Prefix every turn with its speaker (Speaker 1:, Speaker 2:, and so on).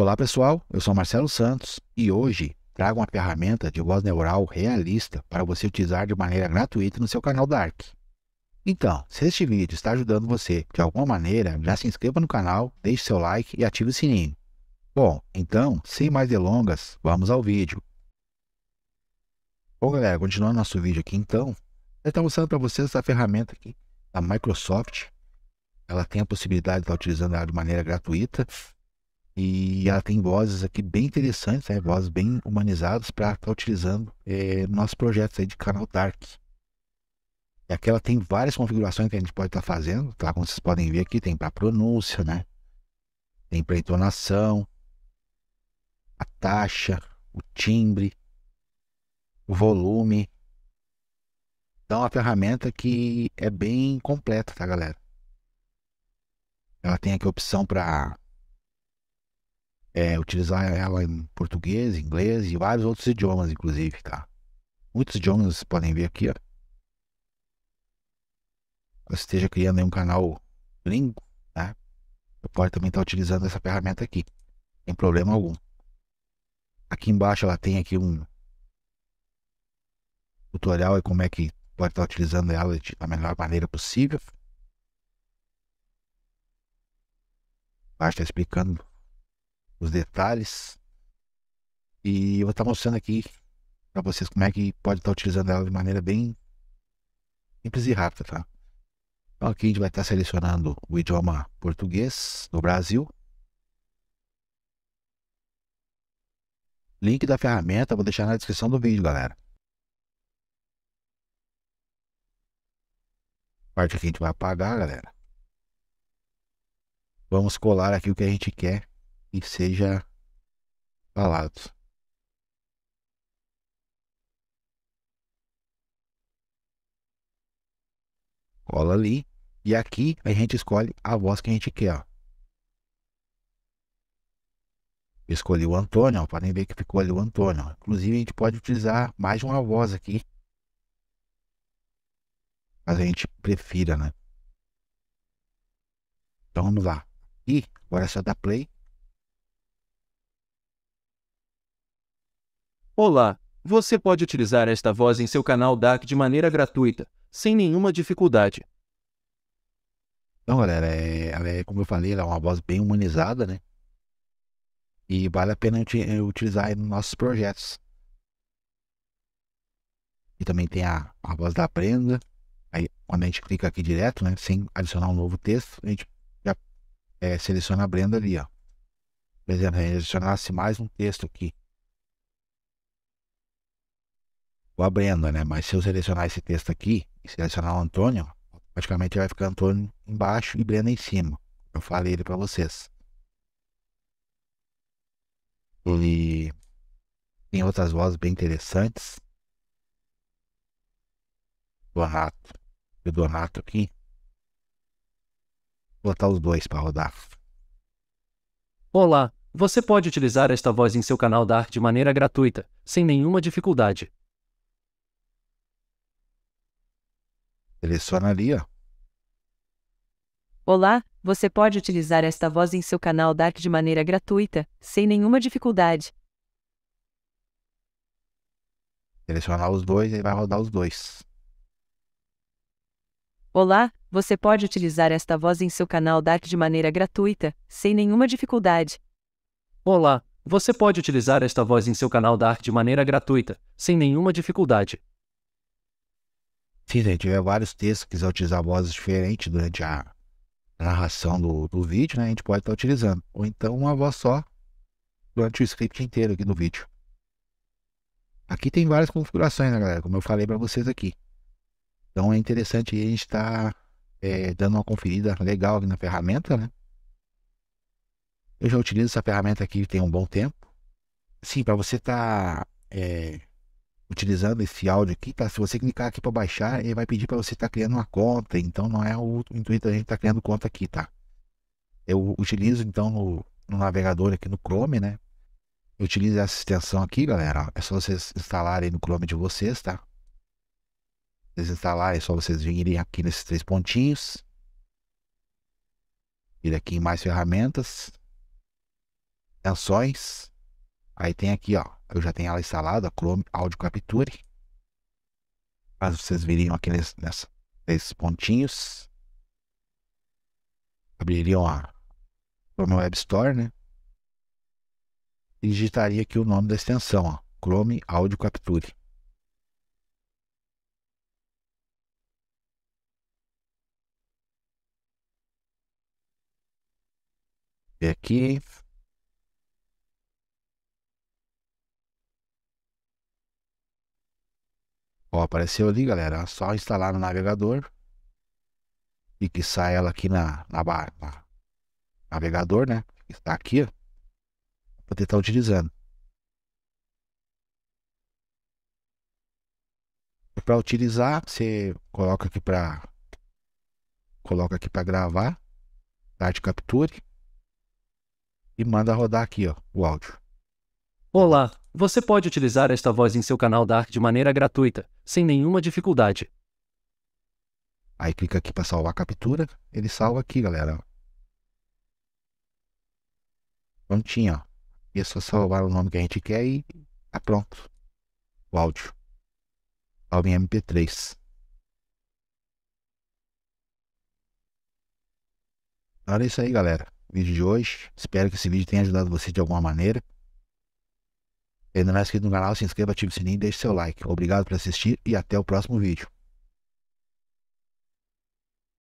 Speaker 1: Olá pessoal, eu sou Marcelo Santos e hoje trago uma ferramenta de voz neural realista para você utilizar de maneira gratuita no seu canal Dark. Então, se este vídeo está ajudando você de alguma maneira, já se inscreva no canal, deixe seu like e ative o sininho. Bom, então, sem mais delongas, vamos ao vídeo. Bom galera, continuando nosso vídeo aqui então, eu estou mostrando para vocês essa ferramenta aqui da Microsoft. Ela tem a possibilidade de estar utilizando ela de maneira gratuita e ela tem vozes aqui bem interessantes, né? vozes bem humanizadas para estar tá utilizando é, nossos projetos aí de canal Dark. E aqui ela tem várias configurações que a gente pode estar tá fazendo, tá? Como vocês podem ver aqui, tem para pronúncia, né? Tem para entonação, a taxa, o timbre, o volume. Então, a é uma ferramenta que é bem completa, tá, galera? Ela tem aqui a opção para é, utilizar ela em português, inglês e vários outros idiomas, inclusive, tá? Muitos idiomas vocês podem ver aqui, ó. Eu esteja criando um canal gringo, né? Você pode também estar utilizando essa ferramenta aqui, sem problema algum. Aqui embaixo ela tem aqui um tutorial e como é que pode estar utilizando ela da melhor maneira possível. Basta tá explicando os detalhes. E eu vou estar mostrando aqui para vocês como é que pode estar utilizando ela de maneira bem simples e rápida, tá? Então aqui a gente vai estar selecionando o idioma português do Brasil. Link da ferramenta vou deixar na descrição do vídeo, galera. Parte aqui a gente vai apagar, galera. Vamos colar aqui o que a gente quer e seja falado. Cola ali. E aqui a gente escolhe a voz que a gente quer. Ó. Escolhi o Antônio, ó. podem ver que ficou ali o Antônio. Ó. Inclusive a gente pode utilizar mais uma voz aqui. Mas a gente prefira, né? Então vamos lá. E agora é só dar play. Olá, você pode utilizar esta voz em seu canal DAC de maneira gratuita, sem nenhuma dificuldade. Então, galera, é, é, como eu falei, ela é uma voz bem humanizada, né? E vale a pena eh, utilizar nos nossos projetos. E também tem a, a voz da Brenda. Aí, quando a gente clica aqui direto, né? Sem adicionar um novo texto, a gente já é, seleciona a Brenda ali, ó. Por exemplo, adicionasse mais um texto aqui. com a Brenda, né? Mas se eu selecionar esse texto aqui e selecionar o Antônio, praticamente vai ficar Antônio embaixo e Brenda em cima. Eu falei ele para vocês. Ele tem outras vozes bem interessantes. Donato. O Donato aqui. Vou botar os dois para rodar. Olá, você pode utilizar esta voz em seu canal Dark de maneira gratuita, sem nenhuma dificuldade. Selecionaria. Olá, você pode utilizar esta voz em seu canal Dark de maneira gratuita, sem nenhuma dificuldade. Selecionar os dois e vai rodar os dois. Olá, você pode utilizar esta voz em seu canal Dark de maneira gratuita, sem nenhuma dificuldade. Olá, você pode utilizar esta voz em seu canal Dark de maneira gratuita, sem nenhuma dificuldade se gente tiver vários textos, quiser utilizar vozes diferentes durante a narração do, do vídeo, né, a gente pode estar utilizando. Ou então uma voz só durante o script inteiro aqui do vídeo. Aqui tem várias configurações, né, galera? Como eu falei para vocês aqui. Então é interessante a gente estar tá, é, dando uma conferida legal aqui na ferramenta, né? Eu já utilizo essa ferramenta aqui tem um bom tempo. Sim, para você estar tá, é, utilizando esse áudio aqui, tá? Se você clicar aqui para baixar, ele vai pedir para você estar tá criando uma conta. Então não é o intuito da gente estar tá criando conta aqui, tá? Eu utilizo então no, no navegador aqui no Chrome, né? Eu utilizo essa extensão aqui, galera. É só vocês instalarem no Chrome de vocês, tá? Vocês instalarem, é só vocês virem aqui nesses três pontinhos. Vir aqui em mais ferramentas. Ações. Aí tem aqui, ó eu já tenho ela instalada, Chrome Audio Capture. Mas vocês viriam aqui nesse, nessa, nesses pontinhos. Abririam a Chrome Web Store, né? E digitaria aqui o nome da extensão, ó, Chrome Audio Capture. E aqui Ó, apareceu ali, galera. É só instalar no navegador. E que sai ela aqui na, na barra. Na navegador, né? Está aqui, ó. Poder estar utilizando. É para utilizar, você coloca aqui para coloca aqui para gravar, tá capture e manda rodar aqui, ó, o áudio. Olá, você pode utilizar esta voz em seu canal Dark de maneira gratuita, sem nenhuma dificuldade. Aí clica aqui para salvar a captura, ele salva aqui, galera. Prontinho, ó. E é só salvar o nome que a gente quer e tá pronto. O áudio. Salve em MP3. Olha então isso aí, galera. Vídeo de hoje. Espero que esse vídeo tenha ajudado você de alguma maneira. Ainda não é inscrito no canal, se inscreva, ative o sininho e deixe seu like. Obrigado por assistir e até o próximo vídeo.